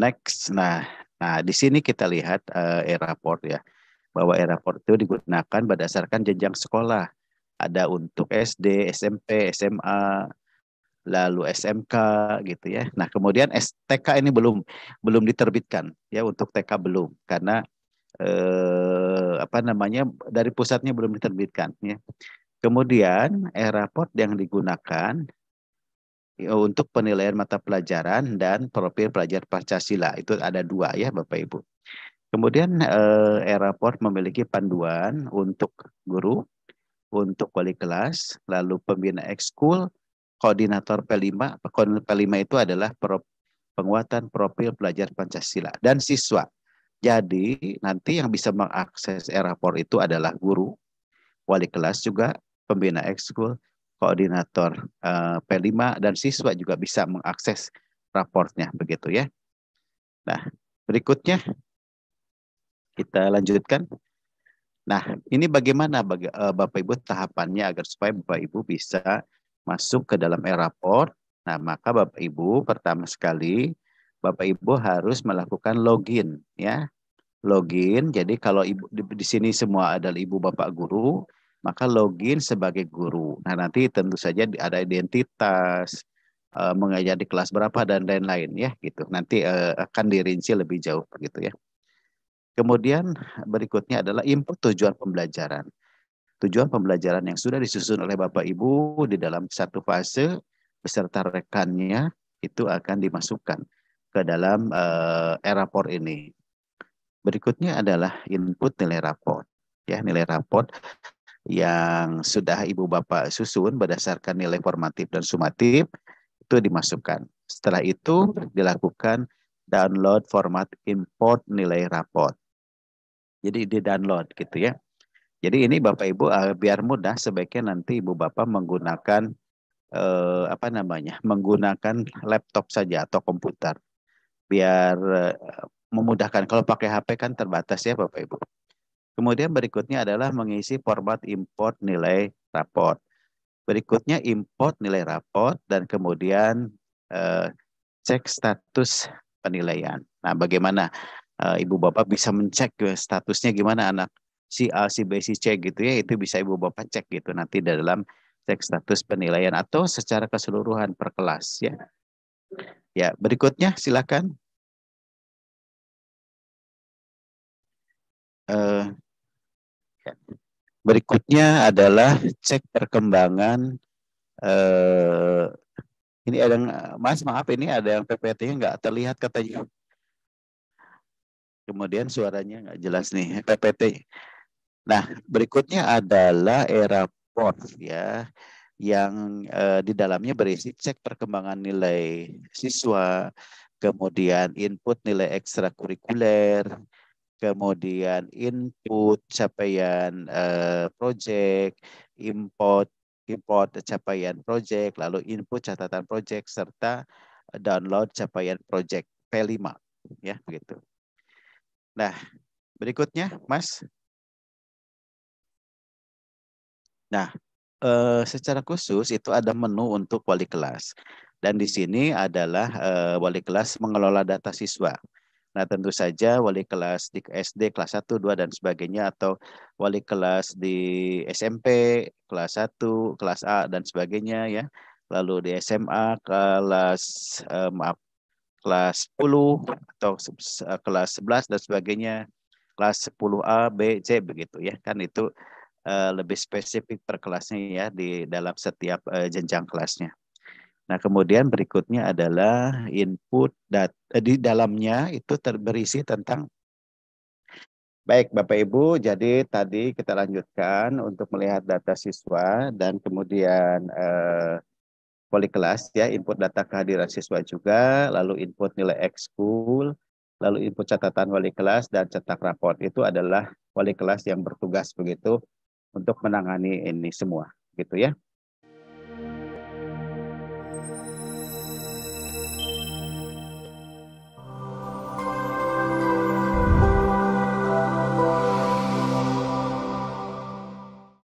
Next, nah, nah di sini kita lihat uh, e ya, bahwa e port itu digunakan berdasarkan jenjang sekolah. Ada untuk SD, SMP, SMA, lalu SMK gitu ya. Nah, kemudian STK ini belum belum diterbitkan ya untuk TK belum karena eh, apa namanya dari pusatnya belum diterbitkan ya. Kemudian e port yang digunakan Eh, untuk penilaian mata pelajaran dan profil pelajar Pancasila. Itu ada dua ya Bapak Ibu. Kemudian eh, memiliki panduan untuk guru, untuk wali kelas, lalu pembina ekskul, koordinator P5. Koordinator P5 itu adalah penguatan profil pelajar Pancasila dan siswa. Jadi nanti yang bisa mengakses e itu adalah guru, wali kelas juga, pembina ekskul, koordinator eh, P5 dan siswa juga bisa mengakses raportnya begitu ya. Nah, berikutnya kita lanjutkan. Nah, ini bagaimana eh, Bapak Ibu tahapannya agar supaya Bapak Ibu bisa masuk ke dalam e-raport. Nah, maka Bapak Ibu pertama sekali Bapak Ibu harus melakukan login ya. Login. Jadi kalau Ibu di, di sini semua adalah Ibu Bapak guru, maka login sebagai guru. Nah, nanti tentu saja ada identitas, eh, mengajar di kelas berapa dan lain-lain ya gitu. Nanti eh, akan dirinci lebih jauh begitu ya. Kemudian berikutnya adalah input tujuan pembelajaran. Tujuan pembelajaran yang sudah disusun oleh Bapak Ibu di dalam satu fase beserta rekannya itu akan dimasukkan ke dalam uh, eh, e-rapor ini. Berikutnya adalah input nilai rapor. Ya, nilai rapor yang sudah Ibu Bapak susun berdasarkan nilai formatif dan sumatif itu dimasukkan. Setelah itu dilakukan download format import nilai raport. Jadi di-download gitu ya. Jadi ini Bapak Ibu eh, biar mudah sebaiknya nanti Ibu Bapak menggunakan eh, apa namanya? menggunakan laptop saja atau komputer. Biar eh, memudahkan. Kalau pakai HP kan terbatas ya Bapak Ibu. Kemudian berikutnya adalah mengisi format import nilai raport. Berikutnya import nilai raport dan kemudian eh, cek status penilaian. Nah, bagaimana eh, Ibu Bapak bisa mencek statusnya gimana anak si A, si B, si C gitu ya, itu bisa Ibu Bapak cek gitu nanti dalam cek status penilaian atau secara keseluruhan per kelas ya. Ya, berikutnya silakan. Eh, Berikutnya adalah cek perkembangan eh, ini ada yang, Mas maaf ini ada yang PPT-nya nggak terlihat katanya. Kemudian suaranya nggak jelas nih PPT. Nah berikutnya adalah era port ya yang eh, di dalamnya berisi cek perkembangan nilai siswa, kemudian input nilai ekstrakurikuler, kemudian input capaian uh, project, import import capaian project, lalu input catatan project serta download capaian project P5 ya begitu. Nah, berikutnya Mas. Nah, uh, secara khusus itu ada menu untuk wali kelas. Dan di sini adalah eh, wali kelas mengelola data siswa. Nah, tentu saja wali kelas di SD kelas 1, 2 dan sebagainya atau wali kelas di SMP kelas 1, kelas A dan sebagainya ya. Lalu di SMA kelas eh, maaf kelas 10 atau kelas 11 dan sebagainya, kelas 10A, B, C begitu ya. Kan itu eh, lebih spesifik per kelasnya ya di dalam setiap eh, jenjang kelasnya. Nah, kemudian berikutnya adalah input data, eh, di dalamnya itu terberisi tentang Baik, Bapak Ibu, jadi tadi kita lanjutkan untuk melihat data siswa dan kemudian eh, kelas ya, input data kehadiran siswa juga, lalu input nilai ekskul, lalu input catatan wali kelas dan cetak raport Itu adalah wali kelas yang bertugas begitu untuk menangani ini semua, gitu ya.